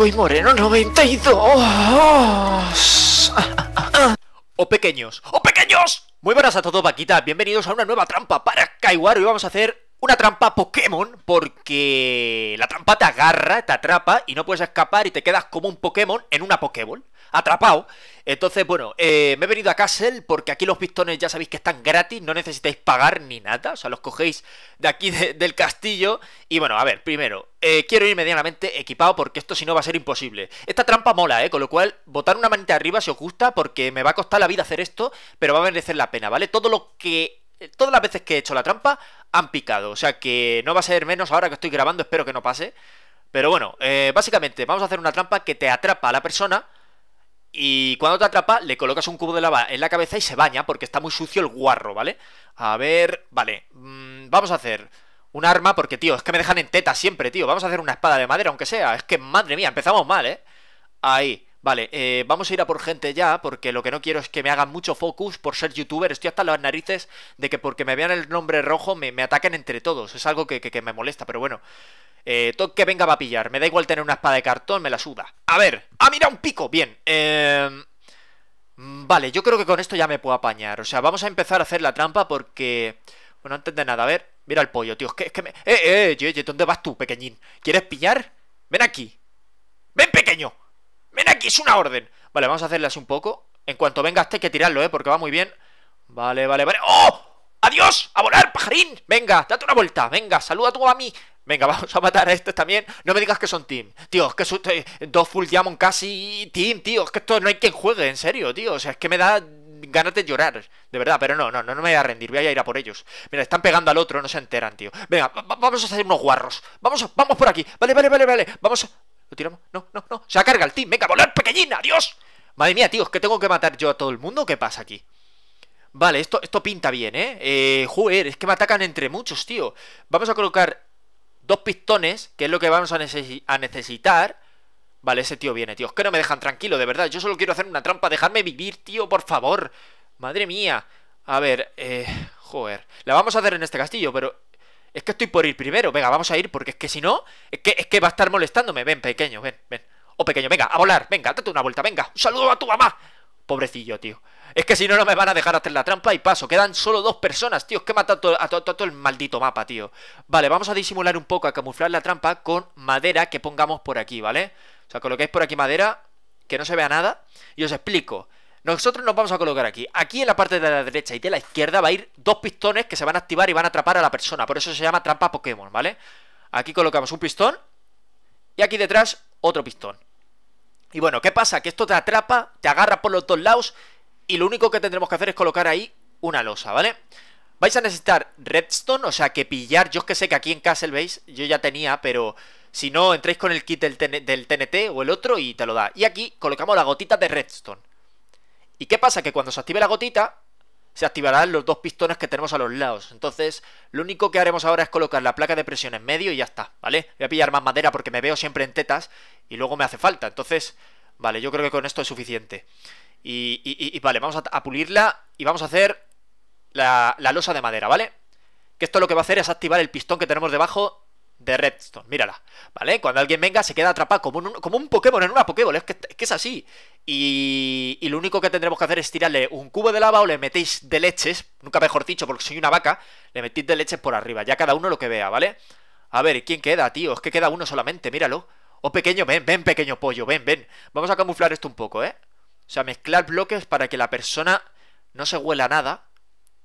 Soy Moreno 92. o pequeños, o pequeños. Muy buenas a todos, vaquitas. Bienvenidos a una nueva trampa para Skyward Hoy vamos a hacer una trampa Pokémon porque la trampa te agarra, te atrapa y no puedes escapar y te quedas como un Pokémon en una Pokéball atrapado. Entonces, bueno, eh, me he venido a Castle porque aquí los pistones ya sabéis que están gratis, no necesitáis pagar ni nada, o sea, los cogéis de aquí del castillo. Y bueno, a ver, primero, eh, quiero ir medianamente equipado porque esto si no va a ser imposible. Esta trampa mola, ¿eh? Con lo cual, botar una manita arriba si os gusta porque me va a costar la vida hacer esto, pero va a merecer la pena, ¿vale? Todo lo que... Eh, todas las veces que he hecho la trampa han picado, o sea que no va a ser menos ahora que estoy grabando, espero que no pase. Pero bueno, básicamente vamos a hacer una trampa que te atrapa a la persona y cuando te atrapa, le colocas un cubo de lava en la cabeza y se baña porque está muy sucio el guarro, ¿vale? A ver, vale. Mm, vamos a hacer un arma porque, tío, es que me dejan en teta siempre, tío. Vamos a hacer una espada de madera, aunque sea. Es que, madre mía, empezamos mal, ¿eh? Ahí. Vale, eh, vamos a ir a por gente ya, porque lo que no quiero es que me hagan mucho focus por ser youtuber. Estoy hasta las narices de que porque me vean el nombre rojo me, ataquen entre todos. Es algo que me molesta, pero bueno. Eh, toque, que venga va a pillar. Me da igual tener una espada de cartón, me la suda. A ver. Ah, mira, un pico. Bien. Eh... Vale, yo creo que con esto ya me puedo apañar. O sea, vamos a empezar a hacer la trampa porque... Bueno, antes de nada, a ver. Mira el pollo, tío. Es que, es que me... Eh, eh, eh, ¿dónde vas tú, pequeñín? ¿Quieres pillar? Ven aquí. Ven, pequeño. Ven aquí, es una orden. Vale, vamos a hacerlas un poco. En cuanto venga este hay que tirarlo, eh, porque va muy bien. Vale, vale, vale. ¡Oh! ¡Adiós! ¡A volar, pajarín! Venga, date una vuelta. Venga, saluda tú a mí. Venga, vamos a matar a estos también. No me digas que son team. Tío, es que son, eh, dos full diamond casi team, tío. Es que esto no hay quien juegue, en serio, tío. O sea, es que me da ganas de llorar. De verdad, pero no, no, no, me voy a rendir. Voy a ir a por ellos. Mira, están pegando al otro, no se enteran, tío. Venga, vamos a hacer unos guarros. Vamos, vamos por aquí. Vale, vale, vale, vale. Vamos. ¿Lo tiramos? No, no, no. Se ha carga el team. Venga, volar pequeñina. Adiós. Madre mía, tío, es que tengo que matar yo a todo el mundo. ¿Qué pasa aquí? Vale, esto, esto pinta bien, ¿eh? ¿eh? Joder, es que me atacan entre muchos, tío Vamos a colocar dos pistones, que es lo que vamos a, necesitar. Vale, ese tío viene, tío. Es que no me dejan tranquilo, de verdad. Yo solo quiero hacer una trampa. Dejarme vivir, tío, por favor. Madre mía. A ver, eh... Joder. La vamos a hacer en este castillo, pero... Es que estoy por ir primero. Venga, vamos a ir, porque es que si no... Es que, es que va a estar molestándome. Ven, pequeño, ven, ven. O oh, pequeño, venga, a volar. Venga, date una vuelta, venga. saludo a tu mamá. Pobrecillo, tío. Es que si no, no me van a dejar hacer la trampa y paso. Quedan solo dos personas, tío. Es que he a todo, todo el maldito mapa, tío. Vale, vamos a disimular un poco, a camuflar la trampa con madera que pongamos por aquí, ¿vale? O sea, coloquéis por aquí madera, que no se vea nada. Y os explico. Nosotros nos vamos a colocar aquí. Aquí en la parte de la derecha y de la izquierda va a ir dos pistones que se van a activar y van a atrapar a la persona. Por eso se llama trampa Pokémon, ¿vale? Aquí colocamos un pistón y aquí detrás otro pistón. Y bueno, ¿qué pasa? Que esto te atrapa, te agarra por los dos lados y lo único que tendremos que hacer es colocar ahí una losa, ¿vale? Vais a necesitar redstone, o sea que pillar, yo es que sé que aquí en Castle veis, yo ya tenía, pero si no, entréis con el kit del, del TNT o el otro y te lo da. Y aquí colocamos la gotita de redstone. ¿Y qué pasa? Que cuando se active la gotita, se activarán los dos pistones que tenemos a los lados. Entonces, lo único que haremos ahora es colocar la placa de presión en medio y ya está, ¿vale? Voy a pillar más madera porque me veo siempre en tetas y luego me hace falta. Entonces, vale, yo creo que con esto es suficiente. Y, y, vale, vamos a, pulirla y vamos a hacer la, la losa de madera, ¿vale? Que esto lo que va a hacer es activar el pistón que tenemos debajo de redstone, mírala, ¿vale? Cuando alguien venga se queda atrapado como un, como un Pokémon en una Pokéball, es que, es, así. Y, y, lo único que tendremos que hacer es tirarle un cubo de lava o le metéis de leches, nunca mejor dicho porque soy una vaca, le metéis de leches por arriba, ya cada uno lo que vea, ¿vale? A ver, ¿quién queda, tío? Es que queda uno solamente, míralo. Oh, pequeño, ven, ven, pequeño pollo, ven, ven. Vamos a camuflar esto un poco, ¿eh? O sea, mezclar bloques para que la persona no se huela nada.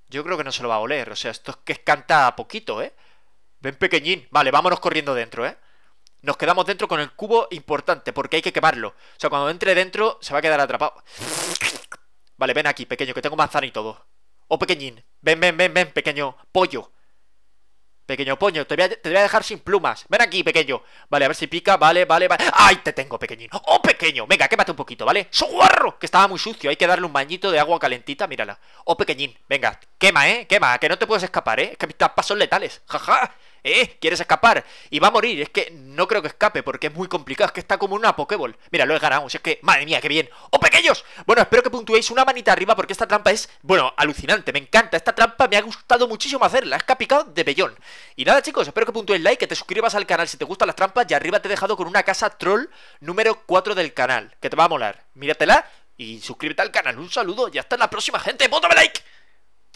Yo creo que no se lo va a oler. O sea, esto es que canta a poquito, ¿eh? Ven, pequeñín. Vale, vámonos corriendo dentro, ¿eh? Nos quedamos dentro con el cubo importante, porque hay que quemarlo. O sea, cuando entre dentro, se va a quedar atrapado. Vale, ven aquí, pequeño, que tengo manzana y todo. o pequeñín. Ven, ven, ven, ven, pequeño pollo. Pequeño poño, te voy, a, dejar sin plumas. Ven aquí, pequeño. Vale, a ver si pica. Vale, vale, vale. ¡Ay, te tengo, pequeñín ¡Oh, pequeño! Venga, quémate un poquito, ¿vale? ¡Soguarro! Que estaba muy sucio. Hay que darle un bañito de agua calentita, mírala. ¡Oh, pequeñín! Venga, quema, ¿eh? Quema, que no te puedes escapar, ¿eh? Es que mis tapas son letales. ¡Jaja! Ja. ¿Eh? ¿Quieres escapar? Y va a morir. Es que no creo que escape porque es muy complicado. Es que está como una Pokéball. Mira, lo he ganado. es que, madre mía, qué bien. ¡Oh, pequeños! Bueno, espero que puntuéis una manita arriba porque esta trampa es, bueno, alucinante. Me encanta. Esta trampa me ha gustado muchísimo hacerla. Es que ha picado de bellón. Y nada, chicos, espero que puntuéis like, que te suscribas al canal si te gustan las trampas. Y arriba te he dejado con una casa troll número 4 del canal, que te va a molar. Míratela y suscríbete al canal. Un saludo y hasta la próxima, gente. ¡Póntame like!